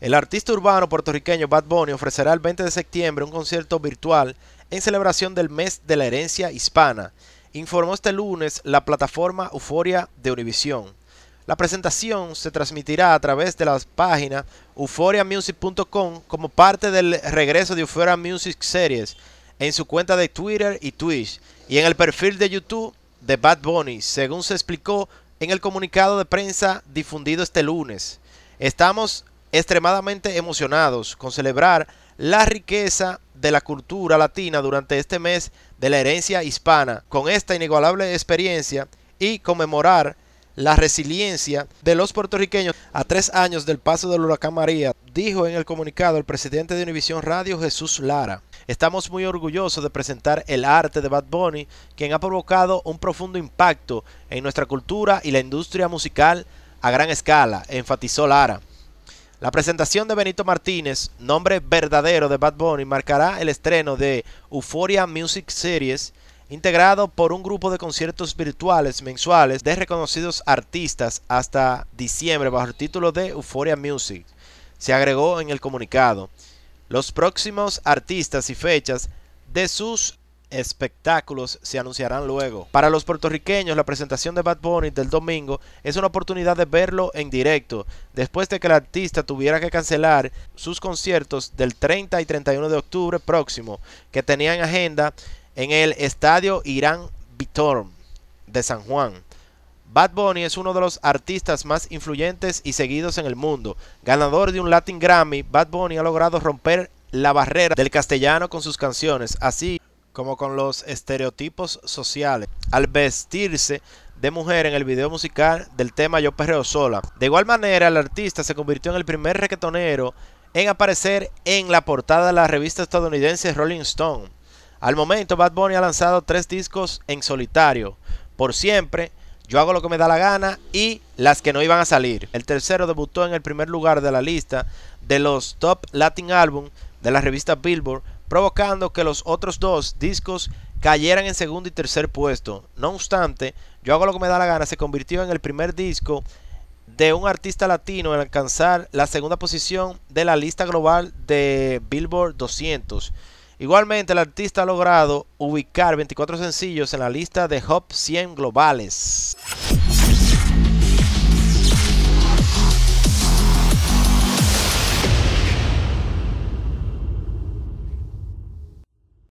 El artista urbano puertorriqueño Bad Bunny ofrecerá el 20 de septiembre un concierto virtual en celebración del mes de la herencia hispana, informó este lunes la plataforma Euforia de Univisión. La presentación se transmitirá a través de la página EuforiaMusic.com como parte del regreso de Euphoria Music Series en su cuenta de Twitter y Twitch y en el perfil de YouTube de Bad Bunny, según se explicó en el comunicado de prensa difundido este lunes. Estamos extremadamente emocionados con celebrar la riqueza de la cultura latina durante este mes de la herencia hispana, con esta inigualable experiencia y conmemorar la resiliencia de los puertorriqueños a tres años del paso del huracán María, dijo en el comunicado el presidente de Univisión Radio Jesús Lara. Estamos muy orgullosos de presentar el arte de Bad Bunny, quien ha provocado un profundo impacto en nuestra cultura y la industria musical a gran escala, enfatizó Lara. La presentación de Benito Martínez, nombre verdadero de Bad Bunny, marcará el estreno de Euphoria Music Series, integrado por un grupo de conciertos virtuales mensuales de reconocidos artistas hasta diciembre bajo el título de Euphoria Music. Se agregó en el comunicado los próximos artistas y fechas de sus espectáculos se anunciarán luego. Para los puertorriqueños, la presentación de Bad Bunny del domingo es una oportunidad de verlo en directo, después de que el artista tuviera que cancelar sus conciertos del 30 y 31 de octubre próximo, que tenían agenda en el Estadio Irán Vitor de San Juan. Bad Bunny es uno de los artistas más influyentes y seguidos en el mundo. Ganador de un Latin Grammy, Bad Bunny ha logrado romper la barrera del castellano con sus canciones, así como con los estereotipos sociales al vestirse de mujer en el video musical del tema Yo Perreo Sola. De igual manera, el artista se convirtió en el primer reggaetonero en aparecer en la portada de la revista estadounidense Rolling Stone. Al momento, Bad Bunny ha lanzado tres discos en solitario. Por siempre, Yo hago lo que me da la gana y Las que no iban a salir. El tercero debutó en el primer lugar de la lista de los Top Latin Album de la revista Billboard provocando que los otros dos discos cayeran en segundo y tercer puesto. No obstante, Yo hago lo que me da la gana se convirtió en el primer disco de un artista latino en alcanzar la segunda posición de la lista global de Billboard 200. Igualmente, el artista ha logrado ubicar 24 sencillos en la lista de Hop 100 globales.